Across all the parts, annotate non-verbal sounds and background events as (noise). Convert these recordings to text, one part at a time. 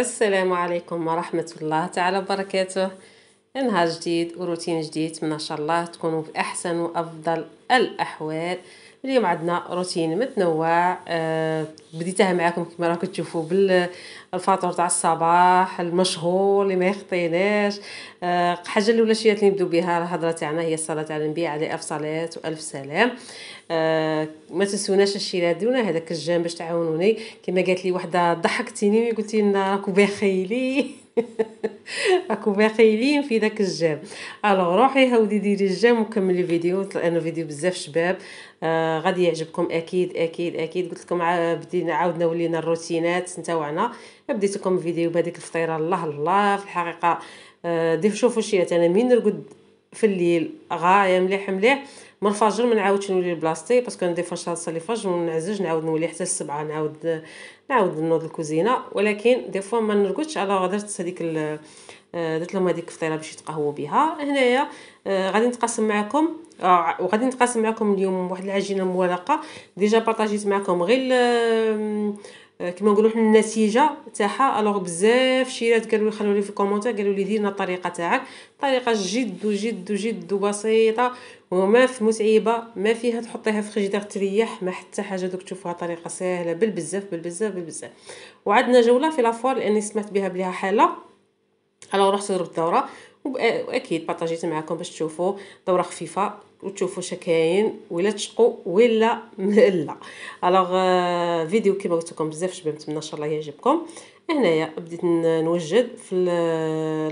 السلام عليكم ورحمة الله تعالى وبركاته نهار جديد وروتين جديد من شاء الله تكونوا في أحسن وأفضل الأحوال اليوم عندنا روتين متنوع آه، بديتها معاكم كما راكم تشوفوا بالفاتور تاع الصباح المشهور اللي ما يخطيناش آه، حاجه الاولى شي اللي نبدو بها الهضره تاعنا هي الصلاه على النبي عليه الف صلاه والف سلام آه، ما تنسوناش الشيء دونا هذاك الجام باش تعاونوني كما قالت لي وحده ضحكتيني قلتي لنا راكو بخيلي (laughs) راكم باقيين في داك الجام الوغ روحي هاودي ديري الجام وكملي الفيديو لانه فيديو بزاف شباب آه غادي يعجبكم اكيد اكيد اكيد قلت لكم بدينا عاودنا ولينا الروتينات نتاوعنا بديت لكم الفيديو بهذيك الفطيره الله الله في الحقيقه آه ديف شوفوا شي انا من نرقد في الليل غايه مليح مليح من الفجر ما نعاودش نولي لبلاصتي باسكو ندير فنشال صلي الفجر ونعزج نعاود نولي حتى السبعة نعاود نعاود نوض الكوزينه ولكن دي فوا ما نرقدش على درت هذيك آه، درت لهم هذيك الفطيره باش يتقهوا بها هنايا آه، غادي نتقاسم معكم وغادي آه، نتقاسم معكم اليوم واحد العجينه مولقه ديجا بارطاجيت معكم غير آه، كما نقولوا حنا النتيجه تاعها الوغ بزاف شيرات قالوا لي خلوا لي في الكومونتير قالوا لي ديرنا الطريقه تاعك طريقه جد جد جد بسيطه وما في متعبه ما فيها تحطيها في الفريجيدير تريح ما حتى حاجه دوك تشوفوها طريقه سهله بالبزاف بالبزاف بالبزاف وعندنا جوله في لافوار لاني سمعت بها بليها حاله الوغ رحت ضربت دوره واكيد بارطاجيت معكم باش تشوفوا دوره خفيفه وتشوفوا شكاين كاين ولا تشقوا ولا (laughs) لا الوغ فيديو euh, كيما قلت لكم بزاف شباب نتمنى ان شاء الله يعجبكم هنايا بديت نوجد في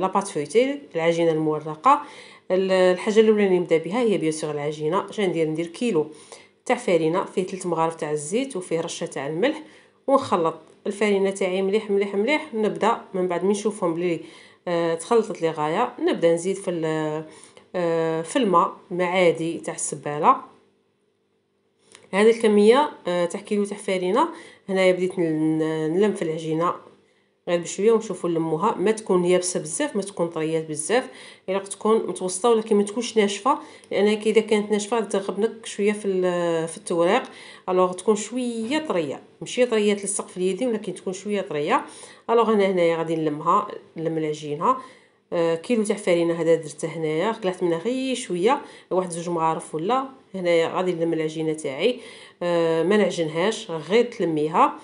لاباط فويتي العجينه المورقه الحاجه الاولى اللي نبدا بها هي بيان سور العجينه اش ندير ندير كيلو تاع فرينه فيه 3 مغارف تاع الزيت وفيه رشه تاع الملح ونخلط الفرينه تاعي مليح مليح مليح نبدا من بعد من نشوفهم بلي آه، تخلطت لي غايه نبدا نزيد في آه، في الماء عادي تاع السباله هذه الكميه تاع كيلو تاع هنايا بديت نلم في العجينه غير بشويه ونشوفوا نلموها ما تكون يابسه بزاف ما تكون طريات بزاف الا تكون متوسطه ولكن ما تكونش ناشفه لان اذا كانت ناشفه تغبنك شويه في في التوريق الوغ تكون شويه طريه ماشي طريات للسقف اليدين ولكن تكون شويه طريه الوغ انا هنايا غادي نلمها نلم العجينه آه، كيلو تاع فرينه هذا درته هنايا قلعت منها غير شويه واحد زوج مغارف ولا هنايا غادي نلم العجينه تاعي آه، ما نعجنهاش غير تلميها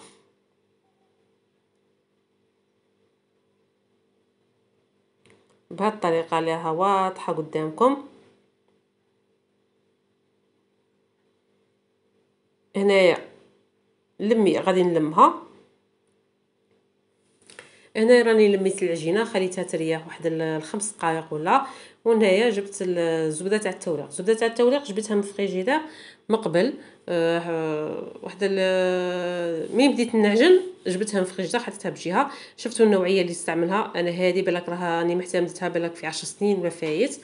بهذه الطريقه اللي واضحه قدامكم هنايا لمي غادي نلمها هنا راني لميت العجينه خليتها ترياح واحد الخمس دقائق ولا وهنايا جبت الزبده تاع التوريق الزبده تاع التوريق جبتها من الفريجيدير من قبل أه واحد مي بديت نعجن جبتها من الفريجيدير حطيتها بجهه شفتوا النوعيه اللي استعملها انا هذه بالك راها راني محتملتها بالك في 10 سنين ولا فايت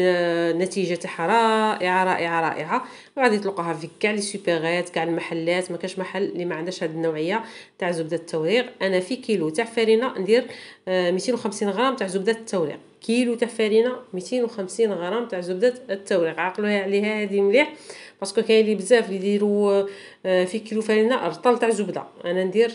النتيجه تاعها رائعه رائعه رائعه وغادي تلقاها في كاع لي سوبيغات كاع المحلات ما كاش محل اللي ما عندهاش هذه النوعيه تاع زبده التوريق انا في كيلو تاع فرينه ندير 250 آه، غرام تاع زبده التوريق كيلو تاع فرينه 250 غرام تاع زبده التوريق عقلوها عليها هذه مليح باسكو كاين لي بزاف اللي يديروا آه، في كيلو فرينه رطل تاع زبده انا ندير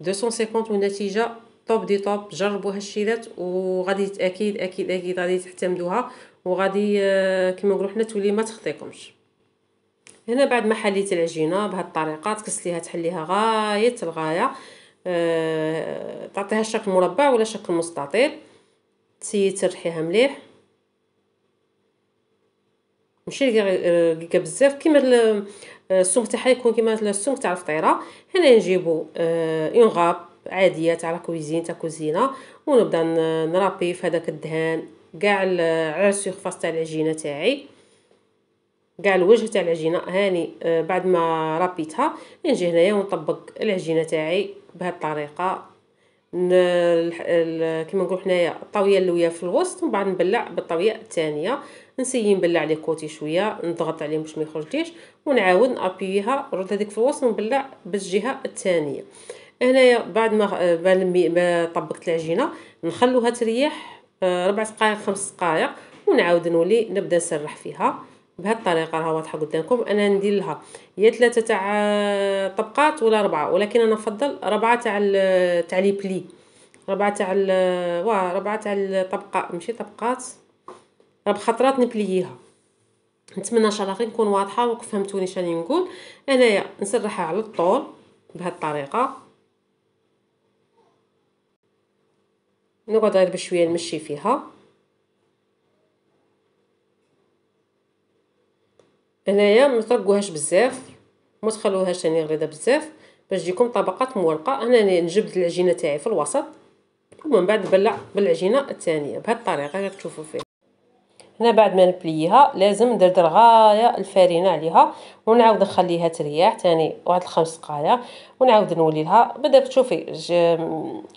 250 والنتيجه طوب دي طوب جربوا هالشيلات وغادي اكيد اكيد اكيد غادي تحتمدوها وغادي آه، كما نقولوا حنا تولي ما تخطيكمش هنا بعد ما حليت العجينه بهاد الطريقه تكسليها تحليها غايه الغايه أه تعطيها شكل مربع ولا شكل مستطيل تسيي ترحيها مليح ماشي رقيقه بزاف كيما آه، السمك تاعها يكون كيما السمك تاع الفطيره هنا نجيبو اون أه غاب عاديه تاع لاكويزين تاع كوزينه ونبدا نرابي في هذاك الدهان كاع على السيرفاس تاع العجينه تاعي كاع الوجه تاع العجينه هاني آه، بعد ما رابيتها نجي هنايا ونطبق العجينه تاعي بهذه الطريقه كيما نقولوا حنايا الطاويه اللويه في الوسط ومن بعد نبلع بالطاويه الثانيه نسيي نبلع لي كوتي شويه نضغط عليهم باش ما يخرجليش ونعاود نابيها نرد هذيك في الوسط ونبلع بالجهه الثانيه هنايا آه، بعد ما ما طبقت العجينه نخلوها تريح آه، ربع دقائق خمس دقائق ونعاود نولي نبدا نسرح فيها بهذه الطريقه راه واضحه قدامكم انا ندير لها يا ثلاثه تاع آه، طبقات ولا اربعه ولكن انا نفضل اربعه تاع تاع لي بلي ربعه تاع واه ربعه تاع الطبقه ماشي طبقات راه بخطرات نبلييها نتمنى ان شاء الله نكون واضحه وفهمتوني شنو نقول انايا نسرحها على الطول بهذه الطريقه نقعد غير بشوية نمشي فيها هنايا ترقوهاش بزاف ما تخلوهاش ثاني غليظه بزاف باش تجيكم طبقات مورقه انا نجبد العجينه تاعي في الوسط ومن بعد نبلع بالعجينه الثانيه بهذه الطريقه تشوفوا فيها هنا بعد ما نبليها لازم ندردر غايه الفارينه عليها ونعاود نخليها تريح تاني واحد الخمس دقائق ونعاود نولي لها بدا تشوفي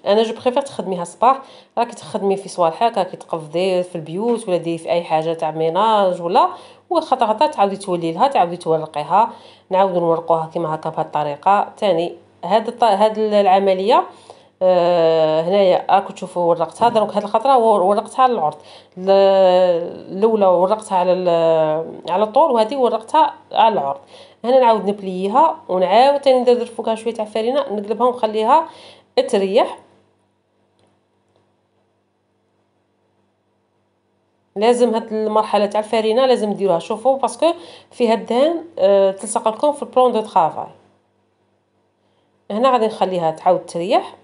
انا جو بريفير تخدميها الصباح راكي تخدمي في صوالحك راكي تقفضي في البيوت ولا ديري في اي حاجه تاع ميناج ولا وخطا خطا تعاودي تولي لها تعاودي تورقيها نعاود نورقوها كيما هكا بهذه الطريقه تاني هاد هاد العمليه آه، هنايا راكم تشوفوا ورقتها دروك هاد الخطره ورقتها على العرض الاولى ورقتها على على الطول وهذه ورقتها على العرض هنا نعاود نبليها ونعاود تاني ندير فوقها شويه تاع فرينه نقلبها ونخليها تريح لازم هاد المرحله تاع الفرينه لازم ديروها شوفوا باسكو فيها الدهان آه، تلصق لكم في البلون دو طرافاي هنا غادي نخليها تعاود تريح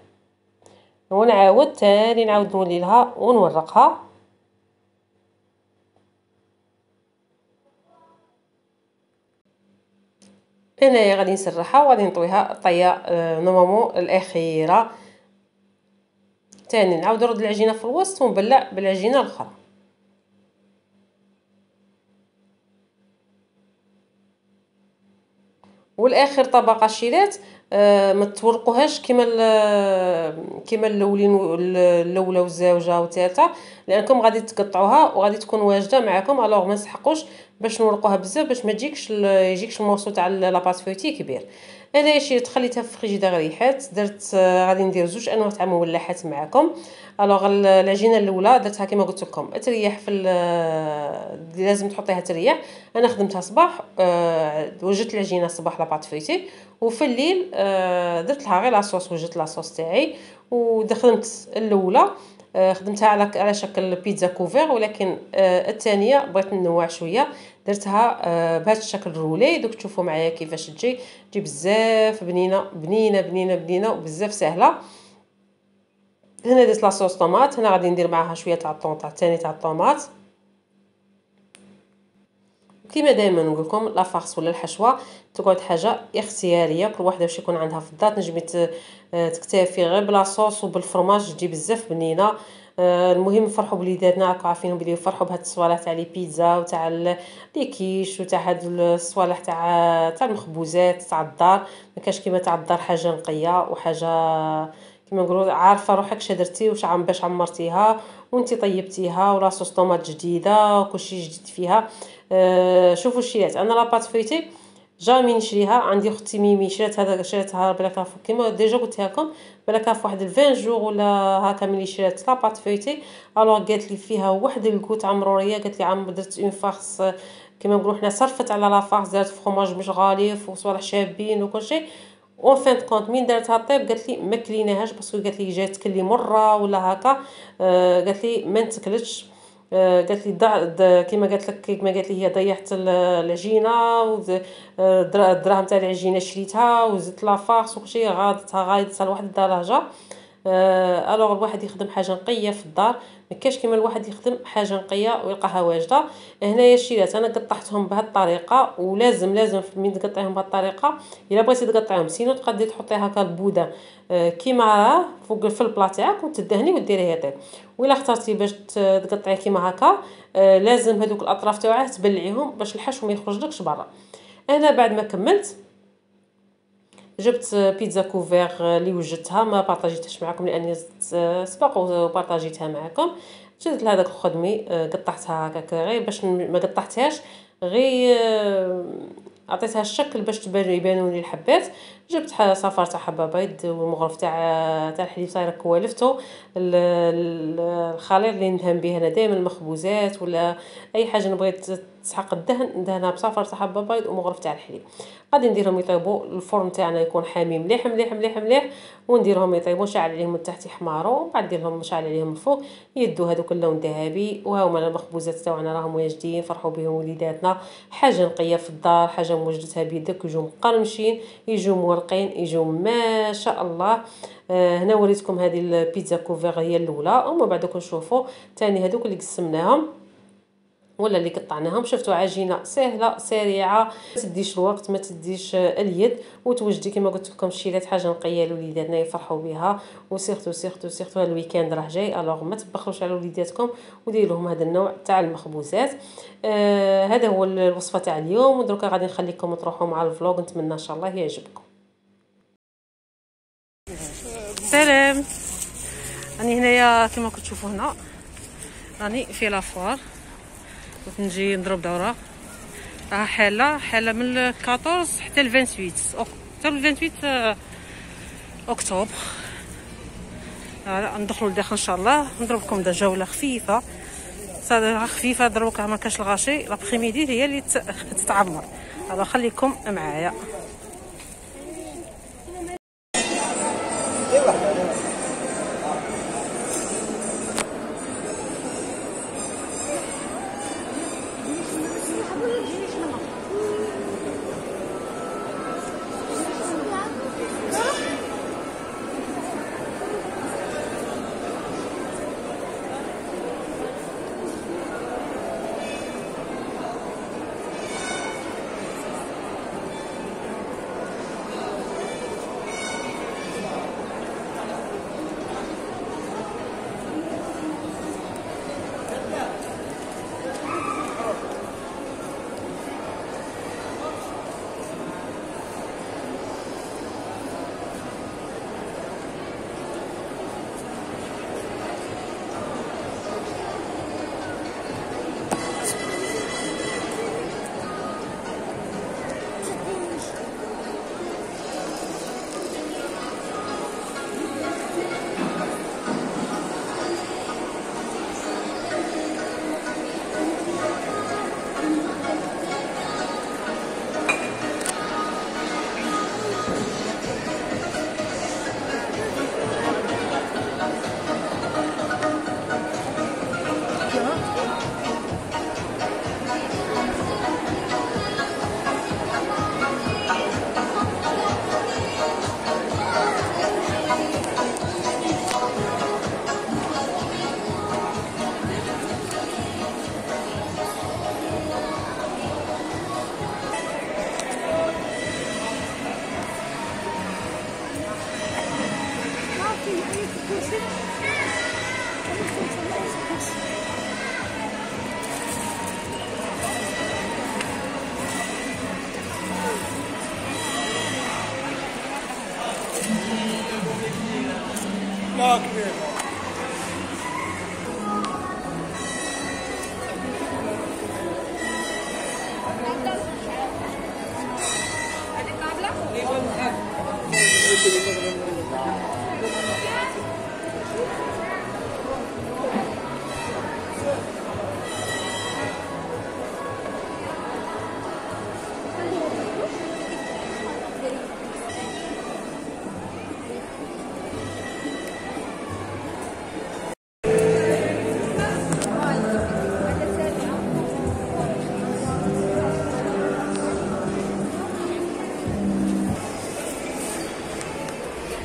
ونعاود تاني نعاود نوليلها ونورقها هنايا غادي نسرحها وغادي نطويها الطيه آه، نورمالمون الاخيره تاني نعاود نرد العجينه في الوسط ونبلع بالعجينه الاخرى والاخر طبقه شيلات آه، ما تورقوهاش كما آه، كما الاولين الاولى والزوجه والثالثه لانكم غادي تقطعوها وغادي تكون واجده معكم الوغ ما تسحقوش باش نورقوها بزاف باش ما تجيكش يجيكش الموسو تاع لاباس فوتي كبير انا شي خليتها في الفريجيدير ريحات درت آه، غادي ندير زوج انواع تاع مولحات معكم الوغ العجينه الاولى درتها كما قلت لكم تريح في آه، لازم تحطيها تريح انا خدمتها صباح آه، وجدت العجينه صباح لاباط فريتي وفي الليل آه، درت لها غير لاصوص وجدت لاصوص تاعي ودخلت الاولى خدمتها على على شكل بيتزا كوفير ولكن الثانيه بغيت ننوع شويه درتها بهذا الشكل رولي دوك تشوفوا معايا كيفاش تجي تجي بزاف بنينه بنينه بنينه بنينه وبزاف سهله هنا درت لاصوص طوماط هنا غادي ندير معاها شويه تاع الطون تاع الثاني تاع الطوماط كيما دائما نقول لكم لا فارس ولا الحشوه تقعد حاجه اختياريه كل واحده واش يكون عندها في الدار تنجمي آه، تكتفي غير بلاصوص وبالفرماج تجي بزاف بنينه آه، المهم نفرحوا بوليداتنا راكم عارفينهم بلي يفرحوا بهاد الصوالح تاع لي بيتزا وتاع لي كيش وتاع هاد الصوالح تاع تاع المخبوزات تاع الدار ما كاش كيما تاع الدار حاجه نقيه وحاجه كما نقولوا عارفه روحك شدرتي واش عم باش عمرتيها وانت طيبتيها صوص طوماط جديده وكلشي جديد فيها آه شوفوا الشيلات انا لاباط فويتي جامي نشريها عندي اختي ميمي شرات هذا شراتها بلاك كيما ديجا قلت لكم بلاك واحد 20 جوغ ولا هكا ملي شرات لاباط فويتي الوغ قالت لي فيها واحد الكوت عمروريه قالت لي عم درت اون فارس كيما نقولوا حنا صرفت على لافارس دارت فخوماج مش غالي وصوالح شابين وكلشي اون فين كونت مين دارتها الطيب قالت لي ما كليناهاش باسكو قالت لي جاتك لي مره ولا هكا آه قالت لي ما نتكلتش آه قالت لي كيما قالت لك كيما قالت لي هي ضيعت العجينه آه، الدراهم تاع العجينه شريتها وزدت لافارس وكلشي غاضتها غايضتها لواحد الدرجه الوغ آه، الواحد يخدم حاجه نقيه في الدار ما كاش كيما الواحد يخدم حاجه نقيه ويلقاها واجده هنايا الشيلات انا قطعتهم بهذه الطريقه ولازم لازم من تقطعيهم بهذه الطريقه الا بغيتي تقطعيهم سينو تقدري تحطي هكا البوده آه، كيما راه فوق في البلا تاعك وتدهني وديريه يطيب والا اخترتي باش تقطعيه كيما هكا آه، لازم هذوك الاطراف تاعها تبلعيهم باش الحشو ما يخرجلكش برا انا بعد ما كملت جبت بيتزا كوفير اللي وجدتها ما بارطاجيتهاش معكم لاني آه، سبق وبارطاجيتها معكم شدت لهذاك الخدمي آه، قطعتها هكاك غير باش ما قطعتهاش غير آه، عطيتها الشكل باش تبان يبانوا لي الحبات جبت صفار تاع حبه بيض والمغرف تاع تاع الحليب صاير كوالفتو الخليط اللي ندهن به انا دائما المخبوزات ولا اي حاجه نبغي تسحق الدهن دهنها بصفر صحاب بيض ومغرف تاع الحليب غادي نديرهم يطيبوا الفرن تاعنا يكون حامي مليح مليح مليح مليح ونديرهم يطيبوا شعل عليهم من تحت يحمروا ومن بعد ندير لهم شعل عليهم من فوق يدوا هذوك اللون ذهبي وهاهما المخبوزات تاعنا راهم واجدين فرحوا بهم وليداتنا حاجه نقيه في الدار حاجه موجدتها بيدك يجوا مقرمشين يجوا مورقين يجوا ما شاء الله آه هنا وريتكم هذه البيتزا كوفيغ هي الاولى ومن بعد كنشوفوا ثاني هذوك اللي قسمناهم ولا اللي قطعناهم شفتوا عجينه سهله سريعه ما تديش الوقت ما تديش اليد وتوجدي كما قلت لكم شيلات حاجه نقيه لوليداتنا يفرحوا بها وسيرتو سيرتو سيرتو هذا الويكاند راه جاي الوغ ما تبخلوش على وليداتكم ودير لهم هذا النوع تاع المخبوزات آه هذا هو الوصفه تاع اليوم ودروكا غادي نخليكم تروحوا مع الفلوق نتمنى ان شاء الله يعجبكم سلام راني هنايا كما كتشوفوا هنا راني في لافوار بغيت نجي نضرب دوره راه حاله حاله من 14 حتى ل 28 حتى ل 28 آه، اكتوبر آه، ندخلوا لداخل ان شاء الله نضرب لكم دا جوله خفيفه صادره خفيفه دروك ما كاش الغاشي لابخي ميدي هي اللي تتعمر ألوغ خليكم معايا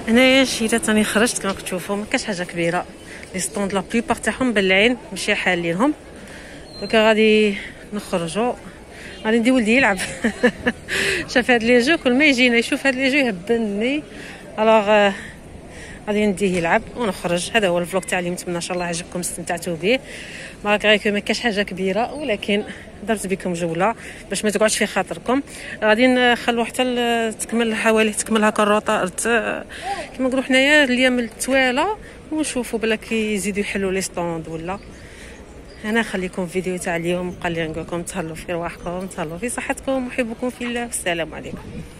هنايا الشتاء تاني خرجت كما كتشوفوا ما كاش حاجه كبيره لي ستوند لا تاعهم بالعين ماشي حالينهم دوكا غادي نخرجوا غادي ندي ولدي يلعب (laughs) شاف هاد لي جو كل ما يجينا يشوف هاد لي جو يهبلني الوغ غادي نديه يلعب ونخرج هذا هو الفلوق تاع اليوم نتمنى ان شاء الله عجبكم استمتعتوا به مالغري كو ما كاش حاجه كبيره ولكن درت بكم جوله باش ما تقعدش في خاطركم غادي نخلو حتى تكمل حوالي تكمل هكا الروطه كما نقولوا حنايا اليوم التواله ونشوفوا بالك يزيدوا يحلوا لي ستوند ولا انا نخليكم فيديو تاع اليوم قال لي نقول لكم تهلاو في رواحكم تهلاو في صحتكم وحبكم في الله والسلام عليكم